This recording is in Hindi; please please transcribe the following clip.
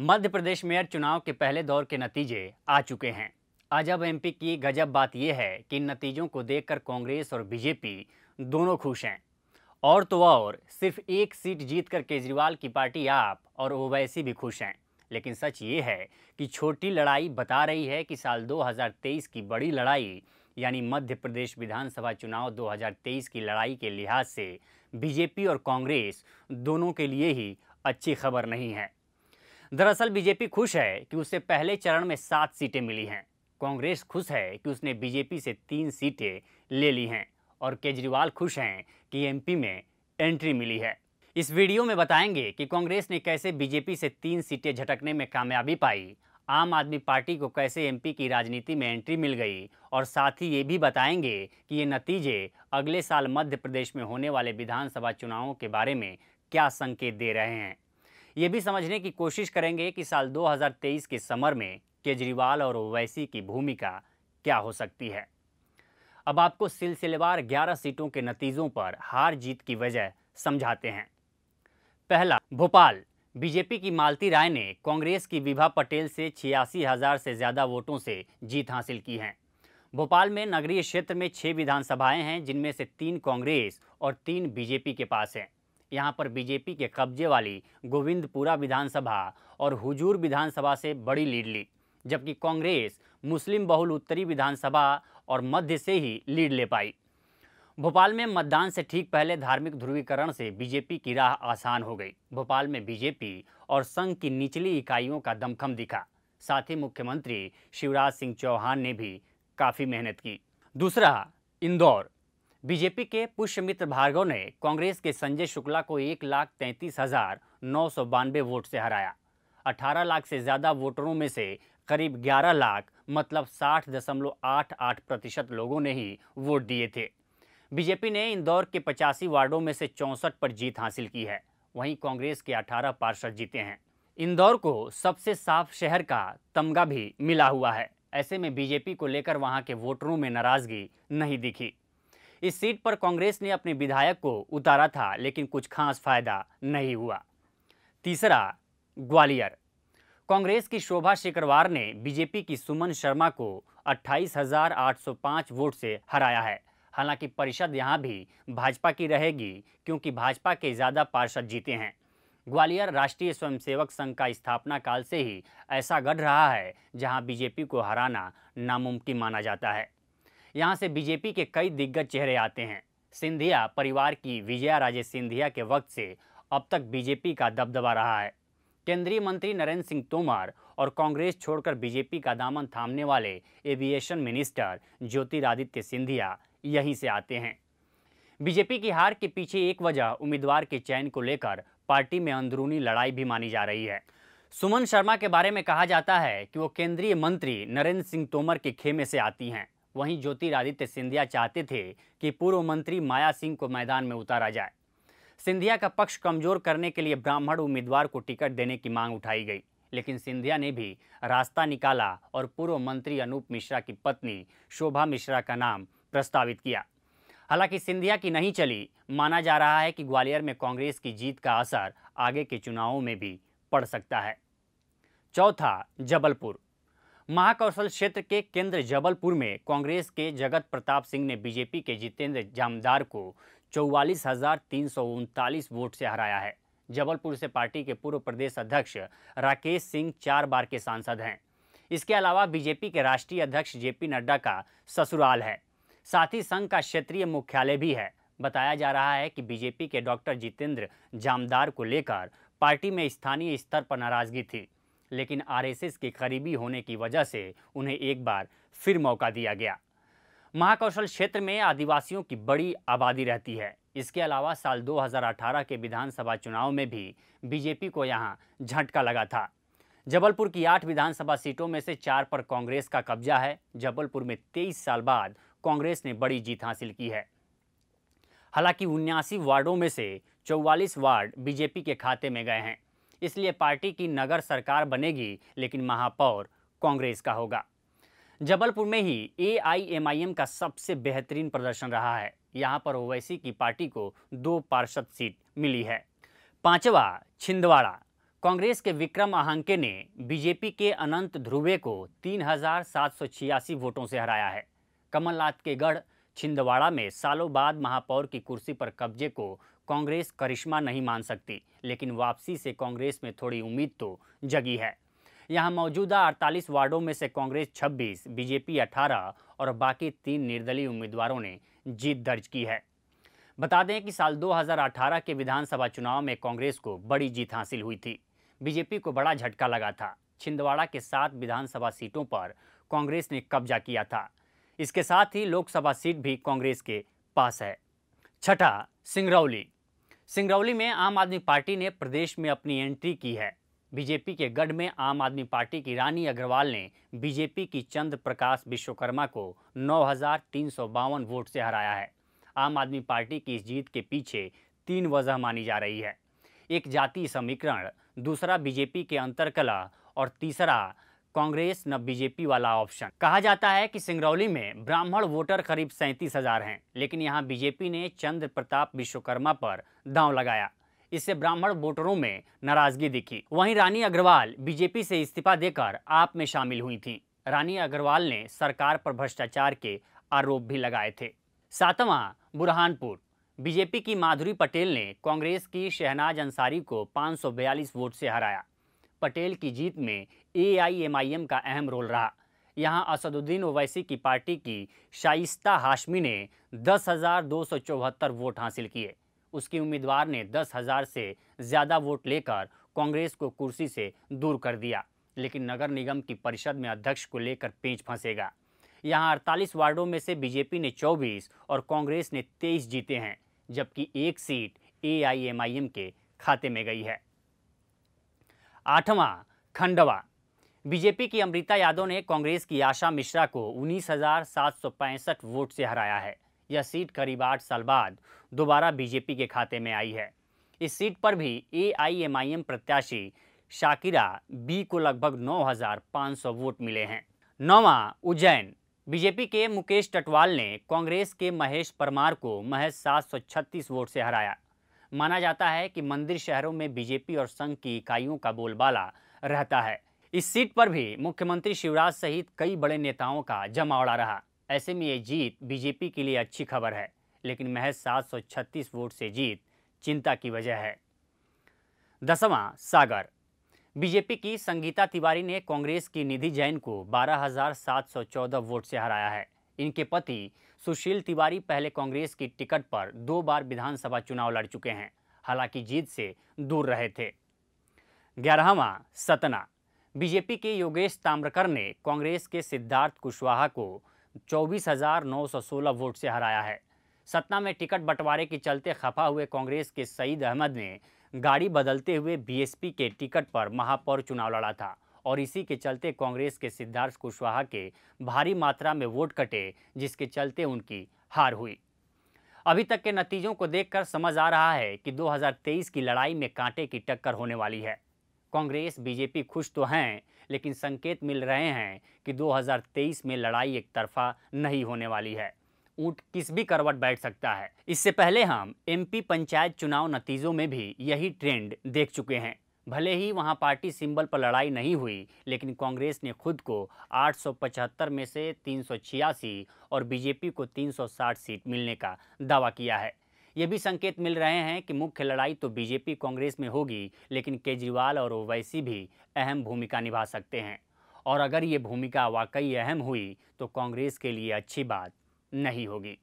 मध्य प्रदेश मेयर चुनाव के पहले दौर के नतीजे आ चुके हैं अजब एमपी की गजब बात यह है कि इन नतीजों को देखकर कांग्रेस और बीजेपी दोनों खुश हैं और तो और सिर्फ एक सीट जीतकर केजरीवाल की पार्टी आप और ओवैसी भी खुश हैं लेकिन सच ये है कि छोटी लड़ाई बता रही है कि साल 2023 की बड़ी लड़ाई यानी मध्य प्रदेश विधानसभा चुनाव 2023 की लड़ाई के लिहाज से बीजेपी और कांग्रेस दोनों के लिए ही अच्छी खबर नहीं है दरअसल बीजेपी खुश है कि उसे पहले चरण में सात सीटें मिली हैं कांग्रेस खुश है कि उसने बीजेपी से तीन सीटें ले ली हैं और केजरीवाल खुश हैं कि एमपी में एंट्री मिली है इस वीडियो में बताएंगे कि कांग्रेस ने कैसे बीजेपी से तीन सीटें झटकने में कामयाबी पाई आम आदमी पार्टी को कैसे एमपी की राजनीति में एंट्री मिल गई और साथ ही ये भी बताएंगे कि ये नतीजे अगले साल मध्य प्रदेश में होने वाले विधानसभा चुनावों के बारे में क्या संकेत दे रहे हैं ये भी समझने की कोशिश करेंगे कि साल 2023 के समर में केजरीवाल और ओवैसी की भूमिका क्या हो सकती है अब आपको सिलसिलेवार 11 सीटों के नतीजों पर हार जीत की वजह समझाते हैं पहला भोपाल बीजेपी की मालती राय ने कांग्रेस की विभा पटेल से छियासी हजार से ज़्यादा वोटों से जीत हासिल की है भोपाल में नगरीय क्षेत्र में छः विधानसभाएं हैं जिनमें से तीन कांग्रेस और तीन बीजेपी के पास हैं यहाँ पर बीजेपी के कब्जे वाली गोविंदपुरा विधानसभा और हुजूर विधानसभा से बड़ी लीड ली जबकि कांग्रेस मुस्लिम बहुल उत्तरी विधानसभा और मध्य से ही लीड ले पाई भोपाल में मतदान से ठीक पहले धार्मिक ध्रुवीकरण से बीजेपी की राह आसान हो गई भोपाल में बीजेपी और संघ की निचली इकाइयों का दमखम दिखा साथ ही मुख्यमंत्री शिवराज सिंह चौहान ने भी काफ़ी मेहनत की दूसरा इंदौर बीजेपी के पुष्यमित्र भार्गव ने कांग्रेस के संजय शुक्ला को एक लाख तैंतीस हजार नौ सौ बानवे वोट से हराया 18 लाख से ज़्यादा वोटरों में से करीब 11 लाख मतलब साठ दशमलव आठ आठ प्रतिशत लोगों ने ही वोट दिए थे बीजेपी ने इंदौर के पचासी वार्डों में से चौंसठ पर जीत हासिल की है वहीं कांग्रेस के 18 पार्षद जीते हैं इंदौर को सबसे साफ शहर का तमगा भी मिला हुआ है ऐसे में बीजेपी को लेकर वहां के वोटरों में नाराजगी नहीं दिखी इस सीट पर कांग्रेस ने अपने विधायक को उतारा था लेकिन कुछ खास फायदा नहीं हुआ तीसरा ग्वालियर कांग्रेस की शोभा शेखरवार ने बीजेपी की सुमन शर्मा को 28,805 वोट से हराया है हालांकि परिषद यहां भी भाजपा की रहेगी क्योंकि भाजपा के ज़्यादा पार्षद जीते हैं ग्वालियर राष्ट्रीय स्वयंसेवक संघ का स्थापना काल से ही ऐसा गढ़ रहा है जहां बीजेपी को हराना नामुमकिन माना जाता है यहाँ से बीजेपी के कई दिग्गज चेहरे आते हैं सिंधिया परिवार की विजया राजे सिंधिया के वक्त से अब तक बीजेपी का दबदबा रहा है केंद्रीय मंत्री नरेंद्र सिंह तोमर और कांग्रेस छोड़कर बीजेपी का दामन थामने वाले एविएशन मिनिस्टर ज्योतिरादित्य सिंधिया यहीं से आते हैं बीजेपी की हार के पीछे एक वजह उम्मीदवार के चयन को लेकर पार्टी में अंदरूनी लड़ाई भी मानी जा रही है सुमन शर्मा के बारे में कहा जाता है कि वो केंद्रीय मंत्री नरेंद्र सिंह तोमर के खेमे से आती हैं वहीं ज्योतिरादित्य सिंधिया चाहते थे कि पूर्व मंत्री माया सिंह को मैदान में उतारा जाए सिंधिया का पक्ष कमजोर करने के लिए ब्राह्मण उम्मीदवार को टिकट देने की मांग उठाई गई लेकिन सिंधिया ने भी रास्ता निकाला और पूर्व मंत्री अनूप मिश्रा की पत्नी शोभा मिश्रा का नाम प्रस्तावित किया हालांकि सिंधिया की नहीं चली माना जा रहा है कि ग्वालियर में कांग्रेस की जीत का असर आगे के चुनावों में भी पड़ सकता है चौथा जबलपुर महाकौशल क्षेत्र के केंद्र जबलपुर में कांग्रेस के जगत प्रताप सिंह ने बीजेपी के जितेंद्र जामदार को चौवालीस हजार तीन सौ उनतालीस वोट से हराया है जबलपुर से पार्टी के पूर्व प्रदेश अध्यक्ष राकेश सिंह चार बार के सांसद हैं इसके अलावा बीजेपी के राष्ट्रीय अध्यक्ष जेपी नड्डा का ससुराल है साथ ही संघ का क्षेत्रीय मुख्यालय भी है बताया जा रहा है कि बीजेपी के डॉक्टर जितेंद्र जामदार को लेकर पार्टी में स्थानीय स्तर पर नाराजगी थी लेकिन आरएसएस के करीबी होने की वजह से उन्हें एक बार फिर मौका दिया गया महाकौशल क्षेत्र में आदिवासियों की बड़ी आबादी रहती है इसके अलावा साल 2018 के विधानसभा चुनाव में भी बीजेपी को यहां झटका लगा था जबलपुर की आठ विधानसभा सीटों में से चार पर कांग्रेस का कब्जा है जबलपुर में तेईस साल बाद कांग्रेस ने बड़ी जीत हासिल की है हालांकि उन्यासी वार्डों में से चौवालीस वार्ड बीजेपी के खाते में गए हैं इसलिए पार्टी की नगर सरकार बनेगी लेकिन महापौर कांग्रेस का होगा जबलपुर में ही एआईएमआईएम का सबसे बेहतरीन प्रदर्शन रहा है यहाँ पर ओवैसी की पार्टी को दो पार्षद सीट मिली है पांचवा छिंदवाड़ा कांग्रेस के विक्रम आहंके ने बीजेपी के अनंत ध्रुवे को तीन वोटों से हराया है कमलनाथ के गढ़ छिंदवाड़ा में सालों बाद महापौर की कुर्सी पर कब्जे को कांग्रेस करिश्मा नहीं मान सकती लेकिन वापसी से कांग्रेस में थोड़ी उम्मीद तो जगी है यहां मौजूदा 48 वार्डों में से कांग्रेस 26, बीजेपी 18 और बाकी तीन निर्दलीय उम्मीदवारों ने जीत दर्ज की है बता दें कि साल 2018 के विधानसभा चुनाव में कांग्रेस को बड़ी जीत हासिल हुई थी बीजेपी को बड़ा झटका लगा था छिंदवाड़ा के सात विधानसभा सीटों पर कांग्रेस ने कब्जा किया था इसके साथ ही लोकसभा सीट भी कांग्रेस के पास है छठा सिंगरौली सिंगरौली में आम आदमी पार्टी ने प्रदेश में अपनी एंट्री की है बीजेपी के गढ़ में आम आदमी पार्टी की रानी अग्रवाल ने बीजेपी की चंद्र प्रकाश विश्वकर्मा को नौ वोट से हराया है आम आदमी पार्टी की इस जीत के पीछे तीन वजह मानी जा रही है एक जाति समीकरण दूसरा बीजेपी के अंतरकला और तीसरा कांग्रेस न बीजेपी वाला ऑप्शन कहा जाता है कि सिंगरौली में ब्राह्मण वोटर करीब सैंतीस हजार है लेकिन यहाँ बीजेपी ने चंद्र प्रताप विश्वकर्मा पर दांव लगाया इससे ब्राह्मण वोटरों में नाराजगी दिखी वहीं रानी अग्रवाल बीजेपी से इस्तीफा देकर आप में शामिल हुई थी रानी अग्रवाल ने सरकार पर भ्रष्टाचार के आरोप भी लगाए थे सातवां बुरहानपुर बीजेपी की माधुरी पटेल ने कांग्रेस की शहनाज अंसारी को पाँच वोट से हराया पटेल की जीत में एआईएमआईएम का अहम रोल रहा यहां असदुद्दीन ओवैसी की पार्टी की शाइस्ता हाशमी ने दस वोट हासिल किए उसकी उम्मीदवार ने दस हज़ार से ज़्यादा वोट लेकर कांग्रेस को कुर्सी से दूर कर दिया लेकिन नगर निगम की परिषद में अध्यक्ष को लेकर पेंच फंसेगा यहां 48 वार्डों में से बीजेपी ने 24 और कांग्रेस ने 23 जीते हैं जबकि एक सीट एआईएमआईएम के खाते में गई है आठवां खंडवा बीजेपी की अमृता यादव ने कांग्रेस की आशा मिश्रा को उन्नीस वोट से हराया है यह सीट करीब आठ साल बाद दोबारा बीजेपी के खाते में आई है इस सीट पर भी एआईएमआईएम प्रत्याशी शाकिरा बी को लगभग 9,500 वोट मिले हैं नौवा उज्जैन बीजेपी के मुकेश टटवाल ने कांग्रेस के महेश परमार को महज सात वोट से हराया माना जाता है कि मंदिर शहरों में बीजेपी और संघ की इकाइयों का बोलबाला रहता है इस सीट पर भी मुख्यमंत्री शिवराज सहित कई बड़े नेताओं का जमावड़ा रहा ऐसे में ये जीत बीजेपी के लिए अच्छी खबर है लेकिन महज 736 वोट से जीत चिंता की वजह है दसवां सागर बीजेपी की संगीता तिवारी ने कांग्रेस की निधि जैन को 12,714 वोट से हराया है इनके पति सुशील तिवारी पहले कांग्रेस की टिकट पर दो बार विधानसभा चुनाव लड़ चुके हैं हालांकि जीत से दूर रहे थे ग्यारहवा सतना बीजेपी के योगेश ताम्रकर ने कांग्रेस के सिद्धार्थ कुशवाहा को चौबीस हजार नौ सौ सोलह वोट से हराया है सतना में टिकट बंटवारे के चलते खफा हुए कांग्रेस के सईद अहमद ने गाड़ी बदलते हुए बीएसपी के टिकट पर महापौर चुनाव लड़ा था और इसी के चलते कांग्रेस के सिद्धार्थ कुशवाहा के भारी मात्रा में वोट कटे जिसके चलते उनकी हार हुई अभी तक के नतीजों को देखकर समझ आ रहा है कि 2023 की लड़ाई में कांटे की टक्कर होने वाली है कांग्रेस बीजेपी खुश तो हैं लेकिन संकेत मिल रहे हैं कि 2023 में लड़ाई एक तरफा नहीं होने वाली है ऊंट किस भी करवट बैठ सकता है इससे पहले हम एमपी पंचायत चुनाव नतीजों में भी यही ट्रेंड देख चुके हैं भले ही वहां पार्टी सिंबल पर लड़ाई नहीं हुई लेकिन कांग्रेस ने खुद को 875 में से तीन और बीजेपी को 360 सीट मिलने का दावा किया है ये भी संकेत मिल रहे हैं कि मुख्य लड़ाई तो बीजेपी कांग्रेस में होगी लेकिन केजरीवाल और ओवैसी भी अहम भूमिका निभा सकते हैं और अगर ये भूमिका वाकई अहम हुई तो कांग्रेस के लिए अच्छी बात नहीं होगी